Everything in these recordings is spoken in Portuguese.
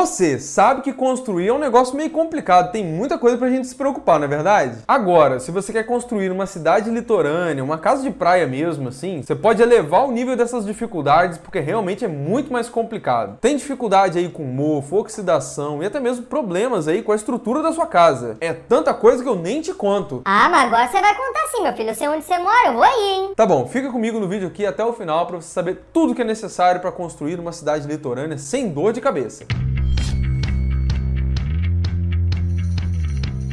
Você sabe que construir é um negócio meio complicado, tem muita coisa pra gente se preocupar, não é verdade? Agora, se você quer construir uma cidade litorânea, uma casa de praia mesmo, assim, você pode elevar o nível dessas dificuldades, porque realmente é muito mais complicado. Tem dificuldade aí com mofo, oxidação e até mesmo problemas aí com a estrutura da sua casa. É tanta coisa que eu nem te conto. Ah, mas agora você vai contar sim, meu filho. Eu sei onde você mora, eu vou aí, hein? Tá bom, fica comigo no vídeo aqui até o final para você saber tudo que é necessário para construir uma cidade litorânea sem dor de cabeça.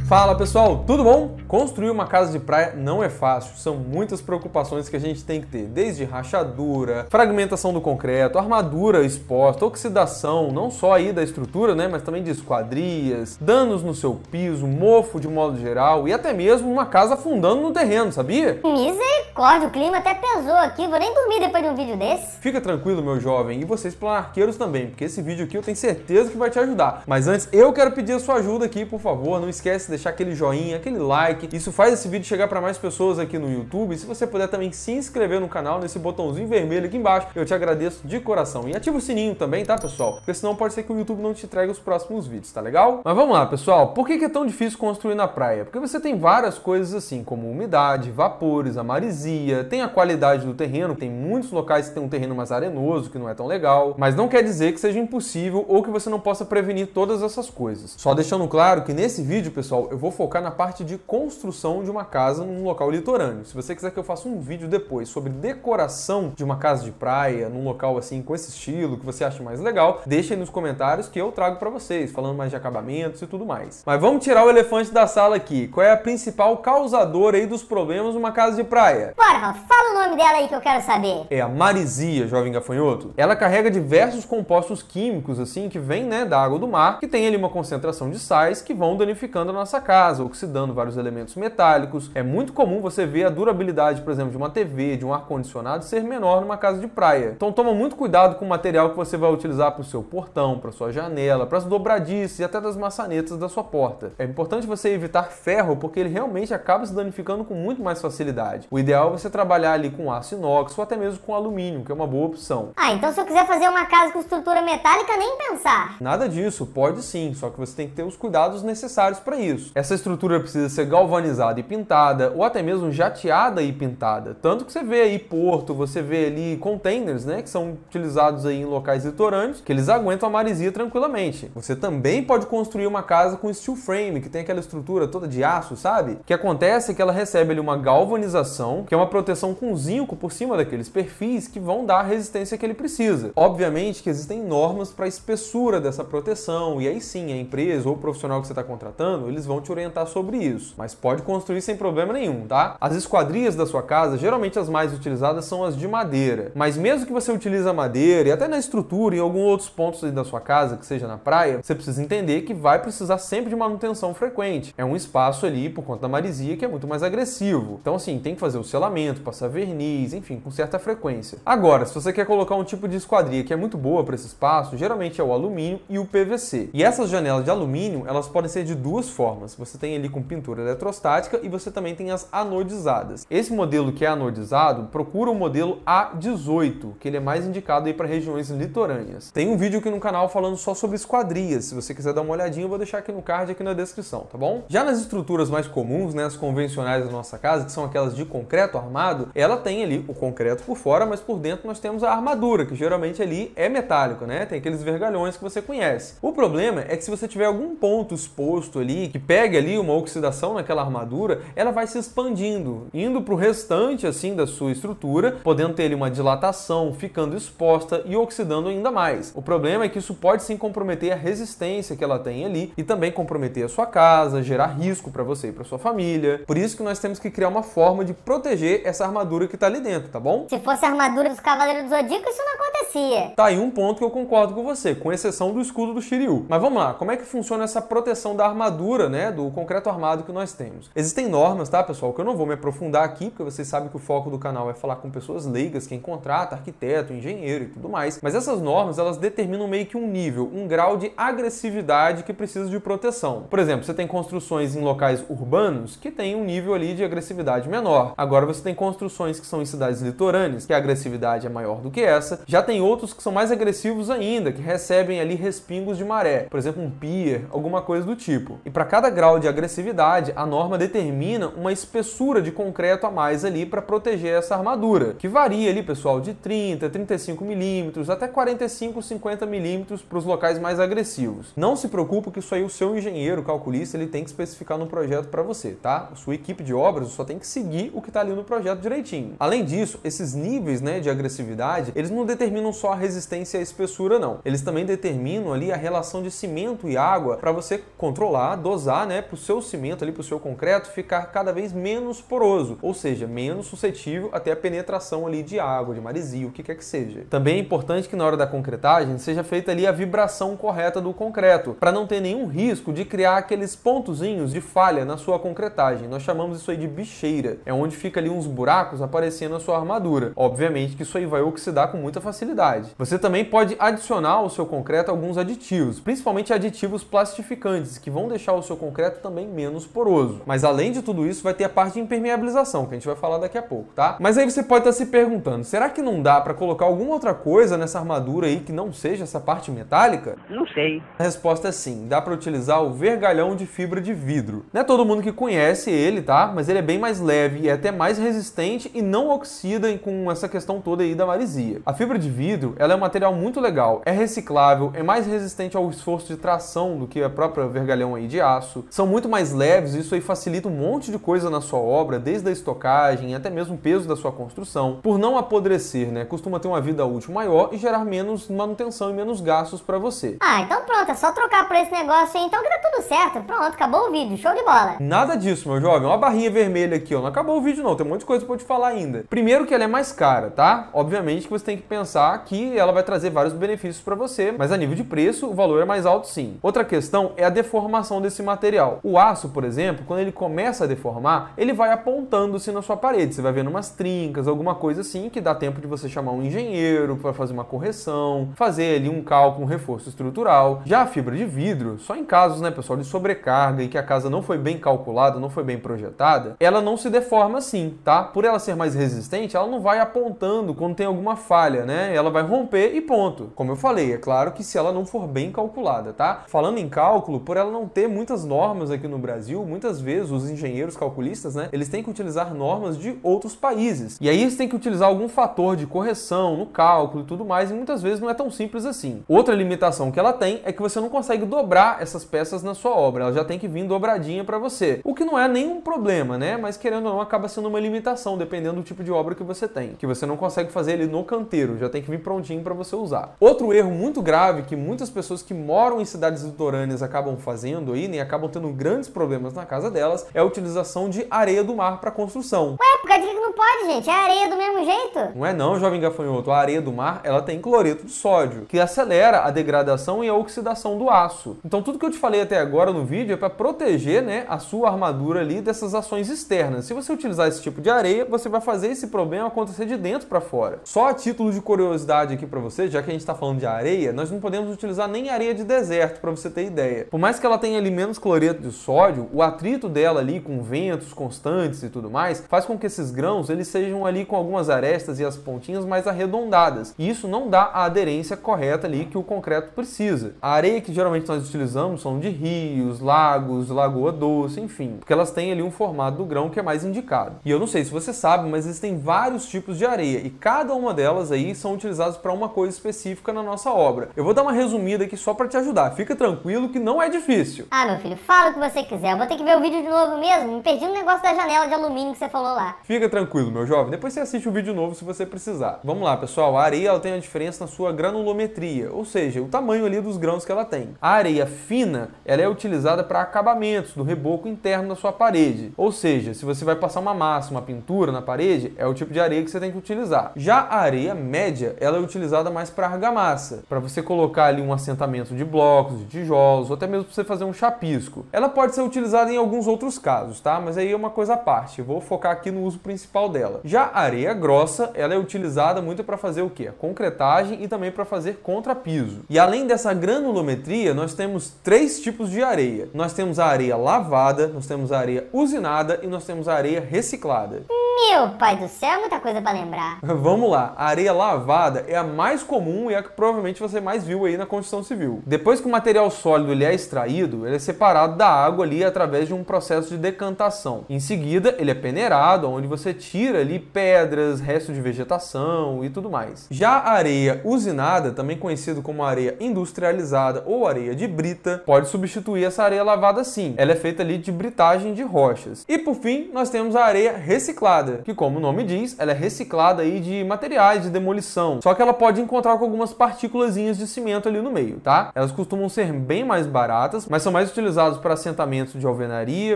Fala pessoal, tudo bom? Construir uma casa de praia não é fácil, são muitas preocupações que a gente tem que ter, desde rachadura, fragmentação do concreto, armadura exposta, oxidação, não só aí da estrutura, né, mas também de esquadrias, danos no seu piso, mofo de modo geral e até mesmo uma casa afundando no terreno, sabia? Misericórdia, o clima até pesou aqui, vou nem dormir depois de um vídeo desse. Fica tranquilo, meu jovem, e vocês planarqueiros também, porque esse vídeo aqui eu tenho certeza que vai te ajudar. Mas antes, eu quero pedir a sua ajuda aqui, por favor, não esquece de deixar aquele joinha, aquele like. Isso faz esse vídeo chegar para mais pessoas aqui no YouTube. Se você puder também se inscrever no canal, nesse botãozinho vermelho aqui embaixo, eu te agradeço de coração. E ativa o sininho também, tá, pessoal? Porque senão pode ser que o YouTube não te entregue os próximos vídeos, tá legal? Mas vamos lá, pessoal. Por que é tão difícil construir na praia? Porque você tem várias coisas assim, como umidade, vapores, amarisia, tem a qualidade do terreno, tem muitos locais que tem um terreno mais arenoso, que não é tão legal, mas não quer dizer que seja impossível ou que você não possa prevenir todas essas coisas. Só deixando claro que nesse vídeo, pessoal, eu vou focar na parte de construção de uma casa num local litorâneo. Se você quiser que eu faça um vídeo depois sobre decoração de uma casa de praia, num local assim com esse estilo que você acha mais legal, deixa aí nos comentários que eu trago para vocês, falando mais de acabamentos e tudo mais. Mas vamos tirar o elefante da sala aqui. Qual é a principal causadora aí dos problemas numa casa de praia? Bora, fala o nome dela aí que eu quero saber. É a marisia, jovem gafanhoto. Ela carrega diversos compostos químicos assim que vem, né, da água do mar, que tem ali uma concentração de sais que vão danificando a nossa nossa casa, oxidando vários elementos metálicos. É muito comum você ver a durabilidade, por exemplo, de uma TV, de um ar-condicionado ser menor numa casa de praia. Então toma muito cuidado com o material que você vai utilizar para o seu portão, para sua janela, para as dobradiças e até das maçanetas da sua porta. É importante você evitar ferro porque ele realmente acaba se danificando com muito mais facilidade. O ideal é você trabalhar ali com aço inox ou até mesmo com alumínio, que é uma boa opção. Ah, então se eu quiser fazer uma casa com estrutura metálica, nem pensar. Nada disso, pode sim, só que você tem que ter os cuidados necessários para isso isso. Essa estrutura precisa ser galvanizada e pintada, ou até mesmo jateada e pintada. Tanto que você vê aí porto, você vê ali containers, né, que são utilizados aí em locais litorâneos, que eles aguentam a maresia tranquilamente. Você também pode construir uma casa com steel frame, que tem aquela estrutura toda de aço, sabe? O que acontece é que ela recebe ali uma galvanização, que é uma proteção com zinco por cima daqueles perfis que vão dar a resistência que ele precisa. Obviamente que existem normas para a espessura dessa proteção, e aí sim a empresa ou o profissional que você está contratando, eles vão vão te orientar sobre isso, mas pode construir sem problema nenhum, tá? As esquadrias da sua casa, geralmente as mais utilizadas são as de madeira, mas mesmo que você utilize a madeira e até na estrutura, em alguns outros pontos da sua casa, que seja na praia, você precisa entender que vai precisar sempre de manutenção frequente. É um espaço ali, por conta da marisia, que é muito mais agressivo. Então, assim, tem que fazer o selamento, passar verniz, enfim, com certa frequência. Agora, se você quer colocar um tipo de esquadria que é muito boa para esse espaço, geralmente é o alumínio e o PVC. E essas janelas de alumínio, elas podem ser de duas formas formas. Você tem ele com pintura eletrostática e você também tem as anodizadas. Esse modelo que é anodizado, procura o modelo A18, que ele é mais indicado aí para regiões litorâneas. Tem um vídeo aqui no canal falando só sobre esquadrias, se você quiser dar uma olhadinha, eu vou deixar aqui no card aqui na descrição, tá bom? Já nas estruturas mais comuns, né, as convencionais da nossa casa, que são aquelas de concreto armado, ela tem ali o concreto por fora, mas por dentro nós temos a armadura, que geralmente ali é metálico, né? Tem aqueles vergalhões que você conhece. O problema é que se você tiver algum ponto exposto ali que pegue ali uma oxidação naquela armadura, ela vai se expandindo, indo para o restante assim da sua estrutura, podendo ter ali uma dilatação, ficando exposta e oxidando ainda mais. O problema é que isso pode sim comprometer a resistência que ela tem ali e também comprometer a sua casa, gerar risco para você e para sua família. Por isso que nós temos que criar uma forma de proteger essa armadura que está ali dentro, tá bom? Se fosse a armadura dos Cavaleiros do Zodíaco, isso não acontecia. Tá aí um ponto que eu concordo com você, com exceção do escudo do Shiryu. Mas vamos lá, como é que funciona essa proteção da armadura, né? né, do concreto armado que nós temos. Existem normas, tá, pessoal, que eu não vou me aprofundar aqui, porque vocês sabem que o foco do canal é falar com pessoas leigas, quem contrata, arquiteto, engenheiro e tudo mais. Mas essas normas, elas determinam meio que um nível, um grau de agressividade que precisa de proteção. Por exemplo, você tem construções em locais urbanos que tem um nível ali de agressividade menor. Agora você tem construções que são em cidades litorâneas, que a agressividade é maior do que essa. Já tem outros que são mais agressivos ainda, que recebem ali respingos de maré, por exemplo, um pier, alguma coisa do tipo. E para cada cada grau de agressividade, a norma determina uma espessura de concreto a mais ali para proteger essa armadura, que varia ali, pessoal, de 30, 35 milímetros até 45, 50 milímetros para os locais mais agressivos. Não se preocupe que isso aí o seu engenheiro, calculista, ele tem que especificar no projeto para você, tá? A sua equipe de obras só tem que seguir o que está ali no projeto direitinho. Além disso, esses níveis né, de agressividade, eles não determinam só a resistência e a espessura, não. Eles também determinam ali a relação de cimento e água para você controlar, dosar né, para o seu cimento ali, para o seu concreto ficar cada vez menos poroso, ou seja, menos suscetível até a penetração ali de água, de maresia, o que quer que seja. Também é importante que na hora da concretagem seja feita ali a vibração correta do concreto, para não ter nenhum risco de criar aqueles pontozinhos de falha na sua concretagem. Nós chamamos isso aí de bicheira, é onde fica ali uns buracos aparecendo na sua armadura. Obviamente que isso aí vai oxidar com muita facilidade. Você também pode adicionar ao seu concreto alguns aditivos, principalmente aditivos plastificantes, que vão deixar o seu concreto também menos poroso. Mas além de tudo isso, vai ter a parte de impermeabilização, que a gente vai falar daqui a pouco, tá? Mas aí você pode estar tá se perguntando, será que não dá para colocar alguma outra coisa nessa armadura aí que não seja essa parte metálica? Não sei. A resposta é sim, dá para utilizar o vergalhão de fibra de vidro. Não é todo mundo que conhece ele, tá? Mas ele é bem mais leve e é até mais resistente e não oxida com essa questão toda aí da marisia. A fibra de vidro, ela é um material muito legal, é reciclável, é mais resistente ao esforço de tração do que a própria vergalhão aí de aço, são muito mais leves, isso aí facilita um monte de coisa na sua obra, desde a estocagem até mesmo o peso da sua construção. Por não apodrecer, né, costuma ter uma vida útil maior e gerar menos manutenção e menos gastos para você. Ah, então pronto, é só trocar por esse negócio aí, então que tá tudo certo. Pronto, acabou o vídeo, show de bola. Nada disso, meu jovem, uma barrinha vermelha aqui, ó, não acabou o vídeo não, tem um monte de coisa pra eu te falar ainda. Primeiro que ela é mais cara, tá? Obviamente que você tem que pensar que ela vai trazer vários benefícios para você, mas a nível de preço, o valor é mais alto sim. Outra questão é a deformação desse material material. O aço, por exemplo, quando ele começa a deformar, ele vai apontando-se na sua parede. Você vai vendo umas trincas, alguma coisa assim, que dá tempo de você chamar um engenheiro para fazer uma correção, fazer ali um cálculo, um reforço estrutural. Já a fibra de vidro, só em casos, né, pessoal, de sobrecarga e que a casa não foi bem calculada, não foi bem projetada, ela não se deforma assim, tá? Por ela ser mais resistente, ela não vai apontando quando tem alguma falha, né? Ela vai romper e ponto. Como eu falei, é claro que se ela não for bem calculada, tá? Falando em cálculo, por ela não ter muitas normas normas aqui no Brasil, muitas vezes os engenheiros calculistas, né, eles têm que utilizar normas de outros países. E aí eles têm que utilizar algum fator de correção no cálculo e tudo mais, e muitas vezes não é tão simples assim. Outra limitação que ela tem é que você não consegue dobrar essas peças na sua obra, ela já tem que vir dobradinha para você. O que não é nenhum problema, né? Mas querendo ou não, acaba sendo uma limitação, dependendo do tipo de obra que você tem, que você não consegue fazer ele no canteiro, já tem que vir prontinho para você usar. Outro erro muito grave que muitas pessoas que moram em cidades litorâneas acabam fazendo aí, né, acabam acabam tendo grandes problemas na casa delas é a utilização de areia do mar para construção. Ué, por que não pode, gente? É areia do mesmo jeito? Não é não, jovem gafanhoto. A areia do mar, ela tem cloreto de sódio, que acelera a degradação e a oxidação do aço. Então tudo que eu te falei até agora no vídeo é para proteger, né, a sua armadura ali dessas ações externas. Se você utilizar esse tipo de areia, você vai fazer esse problema acontecer de dentro para fora. Só a título de curiosidade aqui para você, já que a gente está falando de areia, nós não podemos utilizar nem areia de deserto, para você ter ideia. Por mais que ela tenha ali menos Cloreto de sódio, o atrito dela ali com ventos constantes e tudo mais, faz com que esses grãos eles sejam ali com algumas arestas e as pontinhas mais arredondadas. E isso não dá a aderência correta ali que o concreto precisa. A areia que geralmente nós utilizamos são de rios, lagos, lagoa doce, enfim, porque elas têm ali um formato do grão que é mais indicado. E eu não sei se você sabe, mas existem vários tipos de areia e cada uma delas aí são utilizadas para uma coisa específica na nossa obra. Eu vou dar uma resumida aqui só para te ajudar. Fica tranquilo que não é difícil. Ah, meu filho, fala o que você quiser. Eu vou ter que ver o vídeo de novo mesmo. Me perdi no negócio da janela de alumínio que você falou lá. Fica tranquilo, meu jovem. Depois você assiste o vídeo novo se você precisar. Vamos lá, pessoal. A areia ela tem a diferença na sua granulometria, ou seja, o tamanho ali dos grãos que ela tem. A areia fina, ela é utilizada para acabamentos do reboco interno da sua parede. Ou seja, se você vai passar uma massa, uma pintura na parede, é o tipo de areia que você tem que utilizar. Já a areia média, ela é utilizada mais para argamassa, para você colocar ali um assentamento de blocos, de tijolos, ou até mesmo para você fazer um chapisco ela pode ser utilizada em alguns outros casos, tá? Mas aí é uma coisa à parte. vou focar aqui no uso principal dela. Já a areia grossa, ela é utilizada muito para fazer o quê? Concretagem e também para fazer contrapiso. E além dessa granulometria, nós temos três tipos de areia. Nós temos a areia lavada, nós temos a areia usinada e nós temos a areia reciclada. Hum. Meu pai do céu, é muita coisa para lembrar. Vamos lá, a areia lavada é a mais comum e é a que provavelmente você mais viu aí na construção civil. Depois que o material sólido ele é extraído, ele é separado da água ali através de um processo de decantação. Em seguida, ele é peneirado, onde você tira ali pedras, restos de vegetação e tudo mais. Já a areia usinada, também conhecido como areia industrializada ou areia de brita, pode substituir essa areia lavada sim. Ela é feita ali de britagem de rochas. E por fim, nós temos a areia reciclada que como o nome diz, ela é reciclada aí de materiais de demolição, só que ela pode encontrar com algumas partículas de cimento ali no meio, tá? Elas costumam ser bem mais baratas, mas são mais utilizadas para assentamentos de alvenaria,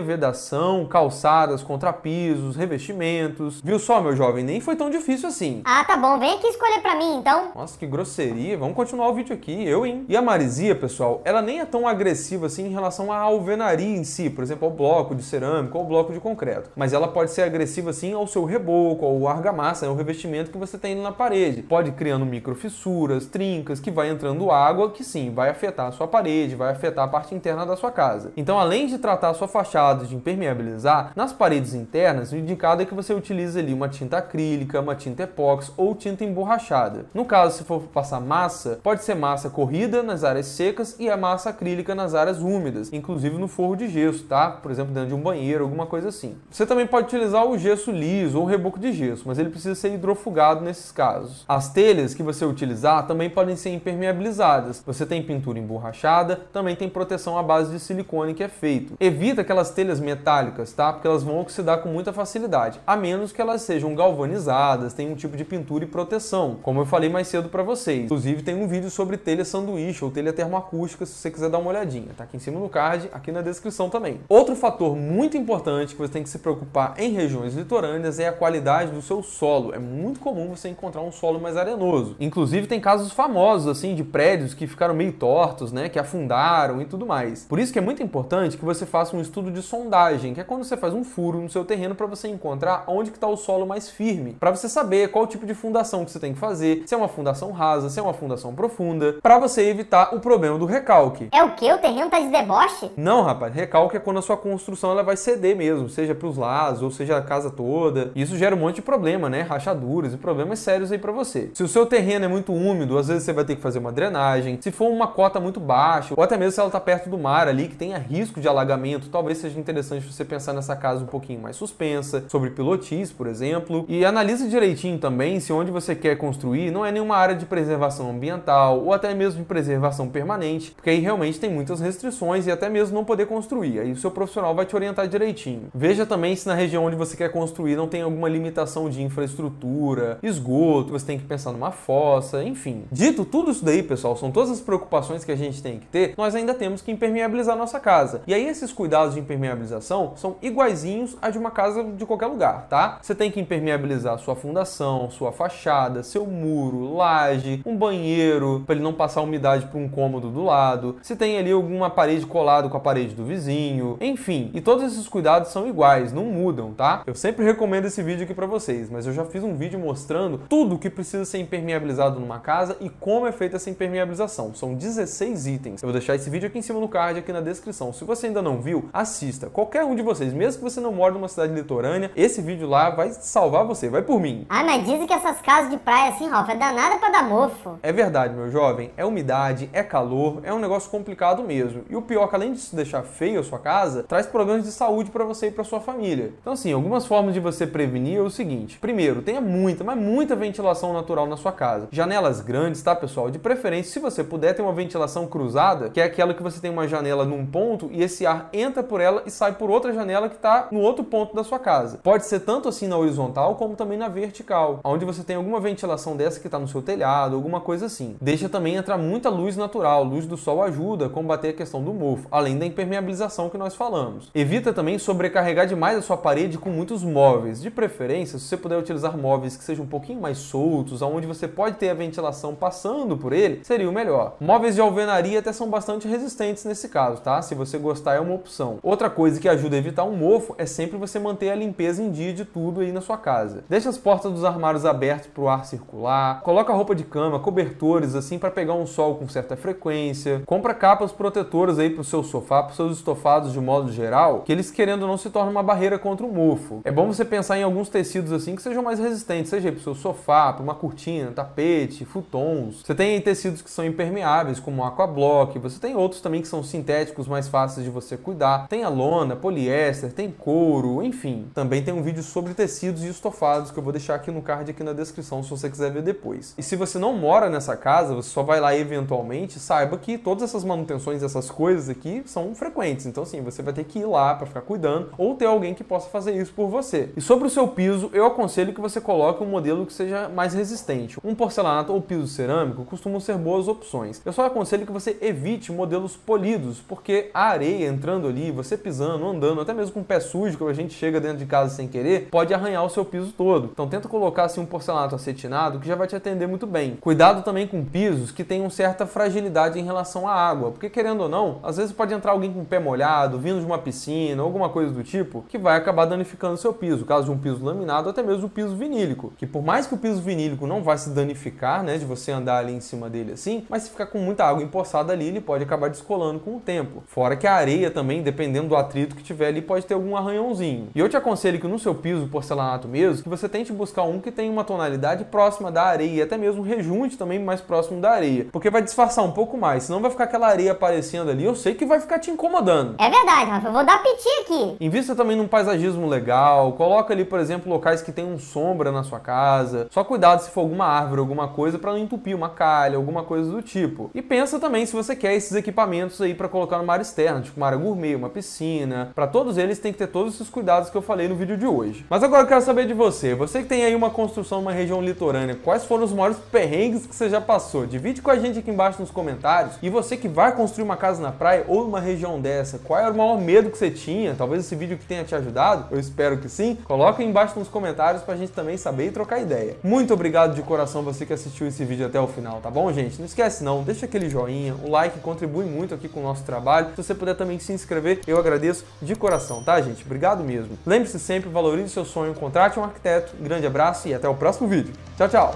vedação, calçadas, contrapisos, revestimentos. Viu só, meu jovem, nem foi tão difícil assim. Ah, tá bom, vem aqui escolher para mim então. Nossa, que grosseria. Vamos continuar o vídeo aqui, eu, hein? E a marisia, pessoal, ela nem é tão agressiva assim em relação à alvenaria em si, por exemplo, ao bloco de cerâmica ou bloco de concreto, mas ela pode ser agressiva assim ao seu reboco, ao argamassa, ao né, revestimento que você tem na parede. Pode criando microfissuras, trincas, que vai entrando água, que sim, vai afetar a sua parede, vai afetar a parte interna da sua casa. Então, além de tratar a sua fachada, de impermeabilizar, nas paredes internas, o indicado é que você utilize ali uma tinta acrílica, uma tinta epóxi ou tinta emborrachada. No caso, se for passar massa, pode ser massa corrida nas áreas secas e a massa acrílica nas áreas úmidas, inclusive no forro de gesso, tá? Por exemplo, dentro de um banheiro, alguma coisa assim. Você também pode utilizar o gesso líquido liso ou reboco de gesso, mas ele precisa ser hidrofugado nesses casos. As telhas que você utilizar também podem ser impermeabilizadas. Você tem pintura emborrachada, também tem proteção à base de silicone que é feito. Evita aquelas telhas metálicas, tá? Porque elas vão oxidar com muita facilidade, a menos que elas sejam galvanizadas, tenham um tipo de pintura e proteção, como eu falei mais cedo para vocês. Inclusive tem um vídeo sobre telha sanduíche ou telha termoacústica, se você quiser dar uma olhadinha, tá aqui em cima no card, aqui na descrição também. Outro fator muito importante que você tem que se preocupar em regiões litorâneas ferramentas é a qualidade do seu solo. É muito comum você encontrar um solo mais arenoso. Inclusive tem casos famosos assim de prédios que ficaram meio tortos, né, que afundaram e tudo mais. Por isso que é muito importante que você faça um estudo de sondagem, que é quando você faz um furo no seu terreno para você encontrar onde que está o solo mais firme, para você saber qual tipo de fundação que você tem que fazer, se é uma fundação rasa, se é uma fundação profunda, para você evitar o problema do recalque. É o que? O terreno tá de deboche? Não, rapaz, recalque é quando a sua construção ela vai ceder mesmo, seja para os lados ou seja a casa toda toda. Isso gera um monte de problema, né? Rachaduras e problemas sérios aí para você. Se o seu terreno é muito úmido, às vezes você vai ter que fazer uma drenagem. Se for uma cota muito baixa, ou até mesmo se ela tá perto do mar ali, que tenha risco de alagamento, talvez seja interessante você pensar nessa casa um pouquinho mais suspensa, sobre pilotis, por exemplo. E analise direitinho também se onde você quer construir não é nenhuma área de preservação ambiental ou até mesmo de preservação permanente, porque aí realmente tem muitas restrições e até mesmo não poder construir. Aí o seu profissional vai te orientar direitinho. Veja também se na região onde você quer construir não tem alguma limitação de infraestrutura, esgoto, você tem que pensar numa fossa, enfim. Dito tudo isso daí, pessoal, são todas as preocupações que a gente tem que ter, nós ainda temos que impermeabilizar nossa casa. E aí esses cuidados de impermeabilização são iguaizinhos a de uma casa de qualquer lugar, tá? Você tem que impermeabilizar sua fundação, sua fachada, seu muro, laje, um banheiro, para ele não passar umidade para um cômodo do lado. Se tem ali alguma parede colada com a parede do vizinho, enfim. E todos esses cuidados são iguais, não mudam, tá? Eu sempre recomendo recomendo esse vídeo aqui para vocês, mas eu já fiz um vídeo mostrando tudo que precisa ser impermeabilizado numa casa e como é feita essa impermeabilização. São 16 itens. Eu vou deixar esse vídeo aqui em cima no card, aqui na descrição. Se você ainda não viu, assista. Qualquer um de vocês, mesmo que você não mora numa cidade litorânea, esse vídeo lá vai salvar você, vai por mim. Ah, mas dizem que essas casas de praia assim, Rafa, é danada pra dar mofo. É verdade, meu jovem. É umidade, é calor, é um negócio complicado mesmo. E o pior é que além disso deixar feio a sua casa, traz problemas de saúde para você e para sua família. Então assim, algumas formas de você você prevenir é o seguinte: primeiro, tenha muita, mas muita ventilação natural na sua casa. Janelas grandes, tá, pessoal? De preferência, se você puder, tem uma ventilação cruzada, que é aquela que você tem uma janela num ponto e esse ar entra por ela e sai por outra janela que está no outro ponto da sua casa. Pode ser tanto assim na horizontal como também na vertical, onde você tem alguma ventilação dessa que está no seu telhado, alguma coisa assim. Deixa também entrar muita luz natural, luz do sol ajuda a combater a questão do mofo, além da impermeabilização que nós falamos. Evita também sobrecarregar demais a sua parede com muitos móveis móveis, de preferência, se você puder utilizar móveis que sejam um pouquinho mais soltos, aonde você pode ter a ventilação passando por ele, seria o melhor. Móveis de alvenaria até são bastante resistentes nesse caso, tá? Se você gostar é uma opção. Outra coisa que ajuda a evitar um mofo é sempre você manter a limpeza em dia de tudo aí na sua casa. Deixa as portas dos armários abertas para o ar circular, coloca roupa de cama, cobertores assim para pegar um sol com certa frequência, compra capas protetoras aí para o seu sofá, para os seus estofados de modo geral, que eles querendo não se tornem uma barreira contra o mofo. É bom você pensar em alguns tecidos assim que sejam mais resistentes, seja para o seu sofá, para uma cortina, tapete, futons. Você tem tecidos que são impermeáveis, como aquablock, você tem outros também que são sintéticos, mais fáceis de você cuidar. Tem a lona, poliéster, tem couro, enfim. Também tem um vídeo sobre tecidos e estofados que eu vou deixar aqui no card aqui na descrição se você quiser ver depois. E se você não mora nessa casa, você só vai lá eventualmente, saiba que todas essas manutenções, essas coisas aqui são frequentes. Então, sim, você vai ter que ir lá para ficar cuidando ou ter alguém que possa fazer isso por você. E sobre o seu piso, eu aconselho que você coloque um modelo que seja mais resistente. Um porcelanato ou piso cerâmico costumam ser boas opções. Eu só aconselho que você evite modelos polidos, porque a areia entrando ali, você pisando, andando, até mesmo com o pé sujo, que a gente chega dentro de casa sem querer, pode arranhar o seu piso todo. Então tenta colocar assim um porcelanato acetinado que já vai te atender muito bem. Cuidado também com pisos que tenham certa fragilidade em relação à água, porque querendo ou não, às vezes pode entrar alguém com o pé molhado, vindo de uma piscina, alguma coisa do tipo, que vai acabar danificando o seu piso caso de um piso laminado, até mesmo o piso vinílico, que por mais que o piso vinílico não vá se danificar, né, de você andar ali em cima dele assim, mas se ficar com muita água empoçada ali, ele pode acabar descolando com o tempo. Fora que a areia também, dependendo do atrito que tiver ali, pode ter algum arranhãozinho. E eu te aconselho que no seu piso porcelanato mesmo, que você tente buscar um que tenha uma tonalidade próxima da areia, e até mesmo um rejunte também mais próximo da areia, porque vai disfarçar um pouco mais, senão vai ficar aquela areia aparecendo ali, eu sei que vai ficar te incomodando. É verdade, Rafa, eu vou dar piti aqui. Invista também num paisagismo legal, coloca coloca ali, por exemplo, locais que tem um sombra na sua casa. Só cuidado se for alguma árvore, alguma coisa para não entupir uma calha, alguma coisa do tipo. E pensa também se você quer esses equipamentos aí para colocar numa área externa, tipo uma área gourmet, uma piscina. Para todos eles tem que ter todos esses cuidados que eu falei no vídeo de hoje. Mas agora eu quero saber de você. Você que tem aí uma construção numa região litorânea, quais foram os maiores perrengues que você já passou? Divide com a gente aqui embaixo nos comentários. E você que vai construir uma casa na praia ou numa região dessa, qual é o maior medo que você tinha? Talvez esse vídeo que tenha te ajudado, eu espero que sim. Coloca aí embaixo nos comentários pra gente também saber e trocar ideia. Muito obrigado de coração você que assistiu esse vídeo até o final, tá bom, gente? Não esquece não, deixa aquele joinha, o like contribui muito aqui com o nosso trabalho. Se você puder também se inscrever, eu agradeço de coração, tá, gente? Obrigado mesmo. Lembre-se sempre, valorize seu sonho, contrate um arquiteto. grande abraço e até o próximo vídeo. Tchau, tchau!